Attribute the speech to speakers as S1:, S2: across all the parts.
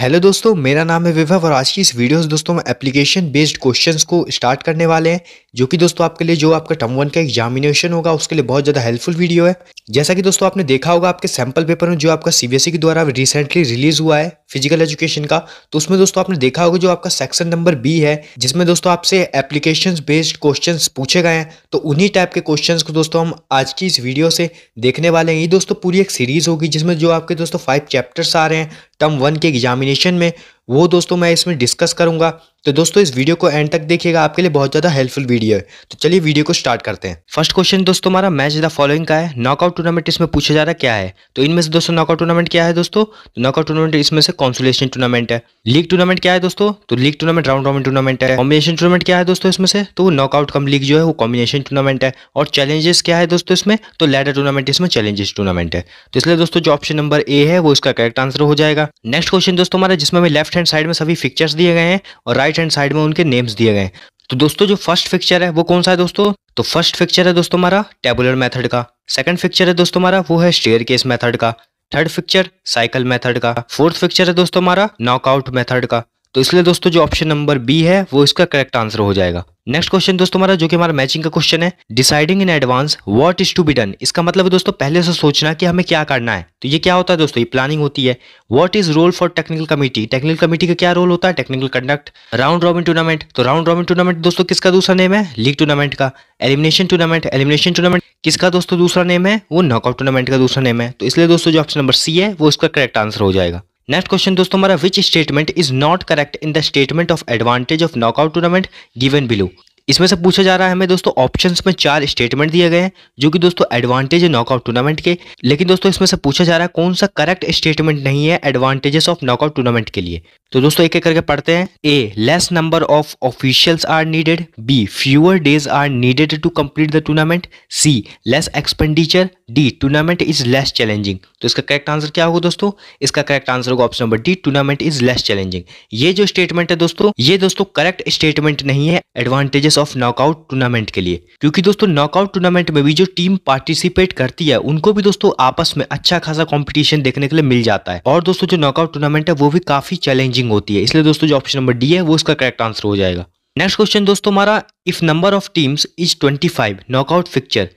S1: hello दोस्तों मेरा नाम है विभव और आज की इस वीडियो से दोस्तों हम एप्लीकेशन बेस्ड क्वेश्चंस को स्टार्ट करने वाले हैं जो कि दोस्तों आपके लिए जो आपका टर्म वन का एग्जामिनेशन होगा उसके लिए बहुत ज़्यादा हेल्पफुल वीडियो है जैसा कि दोस्तों आपने देखा होगा आपके सैम्पल पेपर में जो आपका सीबीएसई e के द्वारा रिसेंटली रिलीज हुआ है फिजिकल एजुकेशन का तो उसमें दोस्तों आपने देखा होगा जो आपका सेक्शन नंबर बी है जिसमें दोस्तों आपसे एप्लीकेशन बेस्ड क्वेश्चन पूछे गए हैं तो उन्हीं टाइप के क्वेश्चन को दोस्तों हम आज की इस वीडियो से देखने वाले हैं ये दोस्तों पूरी एक सीरीज होगी जिसमें जो आपके दोस्तों फाइव चैप्टर्स आ रहे हैं टर्म वन के एग्जामिनेशन में वो दोस्तों मैं इसमें डिस्कस करूंगा तो दोस्तों इस वीडियो को एंड तक देखिएगा आपके लिए बहुत ज़्यादा हेल्पफुल वीडियो है तो चलिए वीडियो को स्टार्ट करते हैं फर्स्ट क्वेश्चन दोस्तों हमारा मैच द फॉलोइंग का है नॉकआउट टूर्नामेंट इसमें पूछा जा रहा क्या है तो इनमें से दोस्तों नॉकआउट टूर्नामेंट क्या है दोस्तों तो नॉकआउट टूर्नामेंट इसमें से कॉन्सुलेशन टूर्नामेंट है लीग टूर्नामेंट क्या है दोस्तों तो league tournament round round tournament है कॉम्बिनेशन टूर्नामेंट क्या है दोस्तों इसमें से तो नॉकआउट कम लीग जो है वो कॉम्बिनेशन टूर्नामेंट है और चैलेंजेस क्या है दोस्तों इसमें तो लैडर टूर्नामेंट इसमें चैलेंजेस टूर्नामेंट है तो इसलिए दोस्तों जो ऑप्शन नंबर ए है वो इसका करेक्ट आंसर हो जाएगा नेक्स्ट क्वेश्चन दोस्तों हमारा जिसमें हमें लेफ्ट लेफ्ट हैंड साइड में सभी फिक्चर्स दिए गए हैं और राइट हैंड साइड में उनके नेम्स दिए गए हैं तो दोस्तों जो फर्स्ट फिक्चर है वो कौन सा है दोस्तों तो फर्स्ट फिक्चर है दोस्तों हमारा टेबुलर मेथड का सेकंड फिक्चर है दोस्तों हमारा वो है स्टेयर केस मैथड का थर्ड फिक्चर साइकिल मेथड का फोर्थ फिक्चर है दोस्तों हमारा नॉकआउट मेथड का तो इसलिए दोस्तों जो ऑप्शन नंबर बी है वो इसका करेक्ट आंसर हो जाएगा नेक्स्ट क्वेश्चन दोस्तों हमारा जो कि हमारा मैचिंग का क्वेश्चन है deciding in advance what is to be done इसका मतलब है दोस्तों पहले से सोचना कि हमें क्या करना है तो ये क्या होता है दोस्तों ये प्लानिंग होती है what is role for technical committee technical committee का क्या रोल होता है technical conduct round robin tournament तो राउंड रॉबिन टूर्नामेंट दोस्तों किसका दूसरा नेम है लीग टूर्नामेंट का एलिमिनेशन टूर्नामेंट एलिमिनेशन टूर्नामेंट किसका दोस्तों दूसरा नेम है वो नॉकआउट टूर्नामेंट का दूसरा नेम है तो इसलिए दोस्तों जो ऑप्शन नंबर सी है वो इसका करेक्ट आंसर हो जाएगा नेक्स्ट क्वेश्चन दोस्तों हमारा which statement is not correct in the statement of advantage of knockout tournament given below इसमें से पूछा जा रहा है हमें दोस्तों ऑप्शंस में चार स्टेटमेंट दिए गए हैं जो कि दोस्तों एडवांटेज है नॉकआउट टूर्नामेंट के लेकिन दोस्तों इसमें से पूछा जा रहा है कौन सा करेक्ट स्टेटमेंट नहीं है एडवांटेजेस ऑफ नॉकआउट टूर्नामेंट के लिए तो दोस्तों एक एक करके पढ़ते हैं A less number of officials are needed B fewer days are needed to complete the tournament C less expenditure D tournament is less challenging तो इसका करेक्ट आंसर क्या होगा दोस्तों इसका करेक्ट आंसर होगा option number D tournament is less challenging ये जो statement है दोस्तों ये दोस्तों करेक्ट स्टेटमेंट नहीं है advantages place of knockout tournament के लिए क्योंकि दोस्तों नॉकआउट टूर्नामेंट में भी जो टीम पार्टिसिपेट करती है उनको भी दोस्तों आपस में अच्छा खासा कॉम्पिटिशन देखने के लिए मिल जाता है और दोस्तों जो नॉकआउट टूर्नामेंट है वो भी काफी चैलेंजिंग होती है इसलिए दोस्तों जो ऑप्शन नंबर डी है वो उसका करेक्ट आंसर हो जाएगा नेक्स्ट क्वेश्चन दोस्तों हमारा if number of teams is twenty five knockout fixture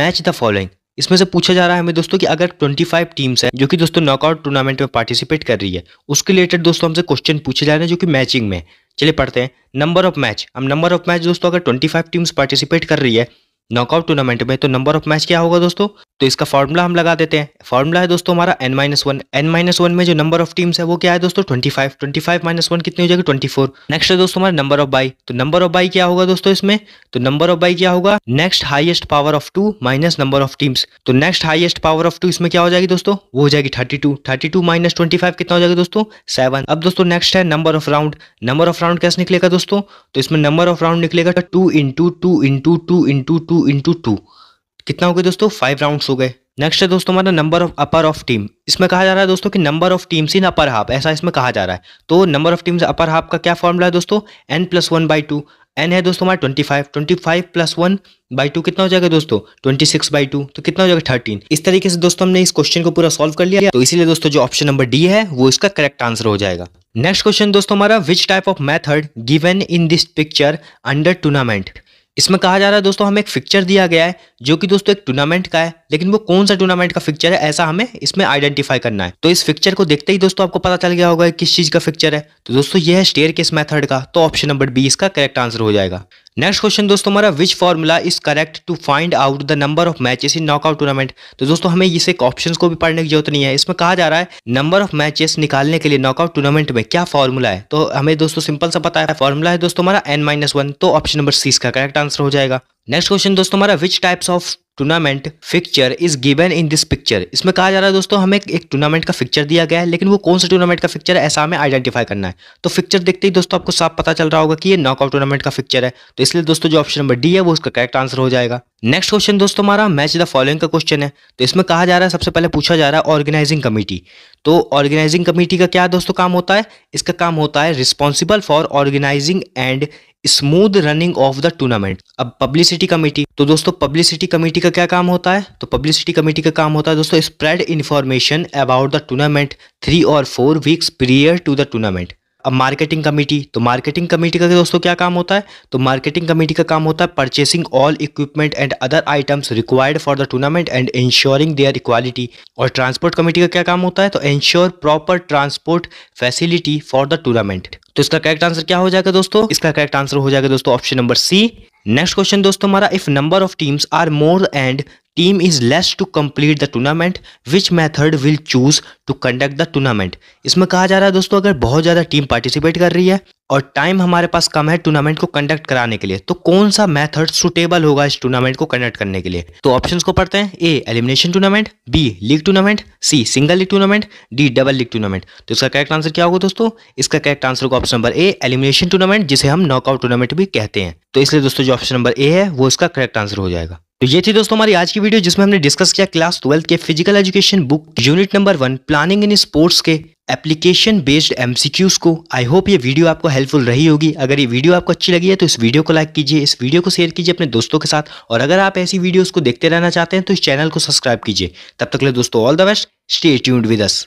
S1: match the following इसमें से पूछा जा रहा है हमें दोस्तों कि अगर 25 टीम्स है जो कि दोस्तों नॉकआउट टूर्नामेंट में पार्टिसिपेट कर रही है उसके रिलेटेड दोस्तों हमसे क्वेश्चन पूछे जा रहे हैं जो कि मैचिंग में चलिए पढ़ते हैं नंबर ऑफ मैच अब नंबर ऑफ मैच दोस्तों अगर 25 टीम्स पार्टिसिपेट कर रही है नॉकआउट टूर्नामेंट में तो नंबर ऑफ मैच क्या होगा दोस्तों तो इसका फॉर्मूला हम लगा देते हैं फॉर्मूला है दोस्तों हमारा N minus one N minus one में जो नंबर ऑफ टीम्स है वो क्या है दोस्तों twenty five twenty five minus one कितनी हो जाएगी ट्वेंटी फोर नेक्स्ट है दोस्तों हमारा नंबर ऑफ बाई तो नंबर ऑफ बाई क्या होगा दोस्तों इसमें तो नंबर ऑफ बाई क्या होगा next highest power of two minus number of teams तो next highest power of two इसमें क्या हो जाएगी दोस्तों वो हो जाएगी thirty two thirty two minus twenty five कितना हो जाएगा दोस्तों सेवन अब दोस्तों नेक्स्ट है number of round number of round कैसे निकलेगा दोस्तों तो इसमें नंबर ऑफ राउंड निकलेगा two into two into two into two two into two कितना हो गया दोस्तों फाइव राउंड्स हो गए नेक्स्ट है दोस्तों हमारा number of upper of team इसमें कहा जा रहा है दोस्तों कि number of teams in upper half ऐसा इसमें कहा जा रहा है तो number of teams upper half का क्या फॉर्मूला है दोस्तों N plus one by two N है दोस्तों हमारा twenty five twenty five plus one by two कितना हो जाएगा दोस्तों ट्वेंटी सिक्स बाई टू तो कितना हो जाएगा थर्टीन इस तरीके से दोस्तों हमने इस क्वेश्चन को पूरा सॉल्व कर लिया तो इसीलिए दोस्तों जो ऑप्शन नंबर डी है वो इसका करेक्ट आंसर हो जाएगा नेक्स्ट क्वेश्चन दोस्तों हमारा which type of method given in this picture under tournament इसमें कहा जा रहा है दोस्तों हमें एक फिक्चर दिया गया है जो कि दोस्तों एक टूर्नामेंट का है लेकिन वो कौन सा टूर्नामेंट का फिक्चर है ऐसा हमें इसमें आइडेंटिफाई करना है तो इस फिक्चर को देखते ही दोस्तों आपको पता चल गया होगा किस चीज का फिक्चर है तो दोस्तों यह है स्टेयर मेथड मैथड का तो ऑप्शन नंबर बी इसका करेक्ट आंसर हो जाएगा नेक्स्ट क्वेश्चन दोस्तों हमारा which formula is correct to find out the number of matches in knockout tournament तो दोस्तों हमें इसे ऑप्शन को भी पढ़ने की जरूरत नहीं है इसमें कहा जा रहा है नंबर ऑफ मैचेस निकालने के लिए नॉकआउट टूर्नामेंट में क्या फॉर्मूला है तो हमें दोस्तों सिंपल सा पता है फॉर्मूला है दोस्तों हमारा एन माइनस वन तो ऑप्शन नंबर सी इसका करेक्ट आंसर हो जाएगा नेक्स्ट क्वेश्चन दोस्तों हमारा which types of tournament fixture is given in this picture इसमें कहा जा रहा है दोस्तों हमें एक टूर्नामेंट का फिक्चर दिया गया है लेकिन वो कौन सा टूर्नामेंट का फिक्चर है ऐसा हमें आइडेंटिफाई करना है तो फिक्चर देखते ही दोस्तों आपको साफ पता चल रहा होगा कि ये नॉकआउट टूर्नामेंट का फिक्चर है तो इसलिए दोस्तों जो ऑप्शन नंबर डी है वो उसका करेक्ट आंसर हो जाएगा नेक्स्ट क्वेश्चन दोस्तों हमारा मैच द फॉलोइंग का क्वेश्चन है तो इसमें कहा जा रहा है सबसे पहले पूछा जा रहा है ऑर्गेनाइजिंग कमेटी तो ऑर्गेनाइजिंग कमेटी का क्या दोस्तों काम होता है इसका काम होता है responsible for organising and smooth running of the tournament अब पब्लिसिटी कमेटी तो दोस्तों पब्लिसिटी कमेटी का क्या काम होता है तो पब्लिसिटी कमेटी का काम होता है दोस्तों spread information about the tournament three और four weeks prior to the tournament अब मार्केटिंग कमेटी तो मार्केटिंग कमेटी का दोस्तों क्या काम होता है तो मार्केटिंग कमेटी का काम होता है purchasing all equipment and other items required for the tournament and ensuring their equality और ट्रांसपोर्ट कमेटी का क्या काम होता है तो ensure proper transport facility for the tournament तो इसका करेक्ट आंसर क्या हो जाएगा दोस्तों इसका करेक्ट आंसर हो जाएगा दोस्तों option number C next question दोस्तों हमारा if number of teams are more and team is less to complete the tournament which method will choose to conduct the tournament इसमें कहा जा रहा है दोस्तों अगर बहुत ज़्यादा टीम पार्टिसिपेट कर रही है और टाइम हमारे पास कम है टूर्नामेंट को कंडक्ट कराने के लिए तो कौन सा मेथड सुटेबल होगा इस टूर्नामेंट को कंडक्ट करने के लिए तो ऑप्शंस को पढ़ते हैं A elimination tournament B league tournament C single league tournament D double league tournament तो इसका करेक्ट आंसर क्या होगा दोस्तों इसका करेक्ट आंसर होगा option number A elimination tournament जिसे हम नॉकआउट टूर्नामेंट भी कहते हैं तो इसलिए दोस्तों जो ऑप्शन नंबर ए है वो इसका करेक्ट आंसर हो जाएगा तो ये थी दोस्तों हमारी आज की वीडियो जिसमें हमने डिस्कस किया क्लास ट्वेल्थ के physical education book unit number one planning in sports के एप्लीकेशन बेस्ड एमसीक्यूज को आई होप ये वीडियो आपको हेल्पफुल रही होगी अगर ये वीडियो आपको अच्छी लगी है तो इस वीडियो को लाइक कीजिए इस वीडियो को शेयर कीजिए अपने दोस्तों के साथ और अगर आप ऐसी वीडियो को देखते रहना चाहते हैं तो इस चैनल को सब्सक्राइब कीजिए तब तक ले दोस्तों all the best stay tuned with us